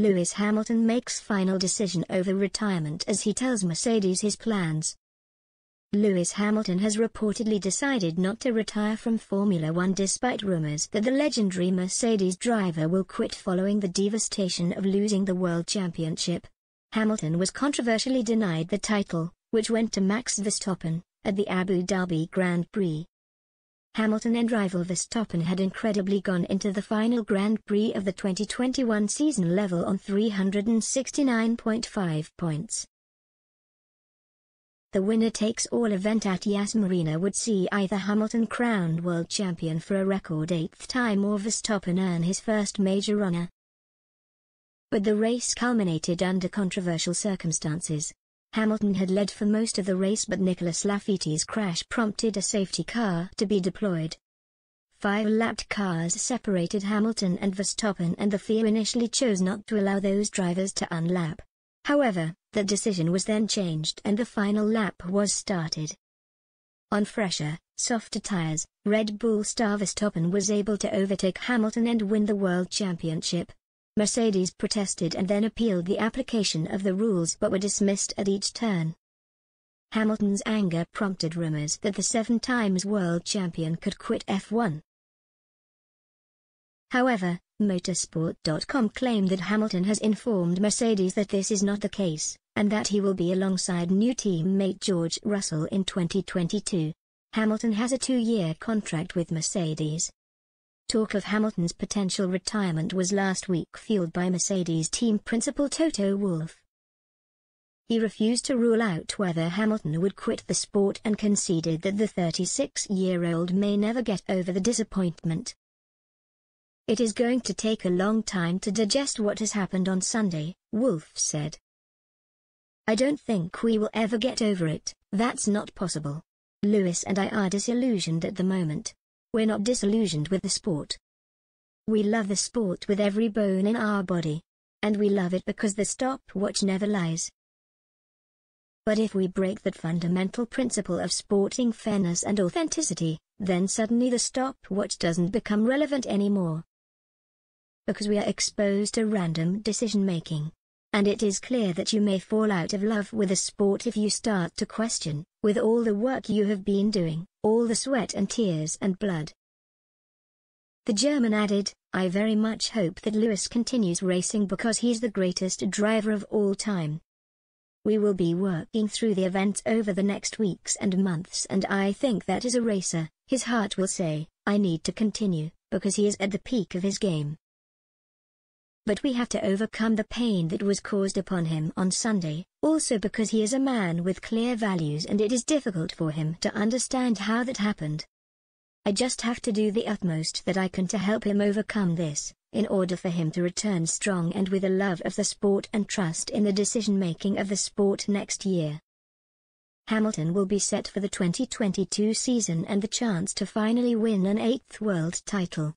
Lewis Hamilton makes final decision over retirement as he tells Mercedes his plans. Lewis Hamilton has reportedly decided not to retire from Formula One despite rumors that the legendary Mercedes driver will quit following the devastation of losing the World Championship. Hamilton was controversially denied the title, which went to Max Verstappen, at the Abu Dhabi Grand Prix. Hamilton and rival Verstappen had incredibly gone into the final Grand Prix of the 2021 season level on 369.5 points. The winner takes all event at Yas Marina would see either Hamilton crowned world champion for a record eighth time or Verstappen earn his first major honour. But the race culminated under controversial circumstances. Hamilton had led for most of the race but Nicholas Lafitte's crash prompted a safety car to be deployed. Five lapped cars separated Hamilton and Verstappen and the FIA initially chose not to allow those drivers to unlap. However, the decision was then changed and the final lap was started. On fresher, softer tyres, Red Bull star Verstappen was able to overtake Hamilton and win the World Championship. Mercedes protested and then appealed the application of the rules but were dismissed at each turn. Hamilton's anger prompted rumours that the seven times world champion could quit F1. However, Motorsport.com claimed that Hamilton has informed Mercedes that this is not the case, and that he will be alongside new teammate George Russell in 2022. Hamilton has a two-year contract with Mercedes, Talk of Hamilton's potential retirement was last week fueled by Mercedes team principal Toto Wolff. He refused to rule out whether Hamilton would quit the sport and conceded that the 36-year-old may never get over the disappointment. It is going to take a long time to digest what has happened on Sunday, Wolf said. I don't think we will ever get over it, that's not possible. Lewis and I are disillusioned at the moment. We're not disillusioned with the sport. We love the sport with every bone in our body. And we love it because the stopwatch never lies. But if we break that fundamental principle of sporting fairness and authenticity, then suddenly the stopwatch doesn't become relevant anymore. Because we are exposed to random decision making. And it is clear that you may fall out of love with a sport if you start to question, with all the work you have been doing, all the sweat and tears and blood. The German added, I very much hope that Lewis continues racing because he's the greatest driver of all time. We will be working through the events over the next weeks and months and I think that as a racer, his heart will say, I need to continue, because he is at the peak of his game but we have to overcome the pain that was caused upon him on Sunday, also because he is a man with clear values and it is difficult for him to understand how that happened. I just have to do the utmost that I can to help him overcome this, in order for him to return strong and with a love of the sport and trust in the decision-making of the sport next year. Hamilton will be set for the 2022 season and the chance to finally win an eighth world title.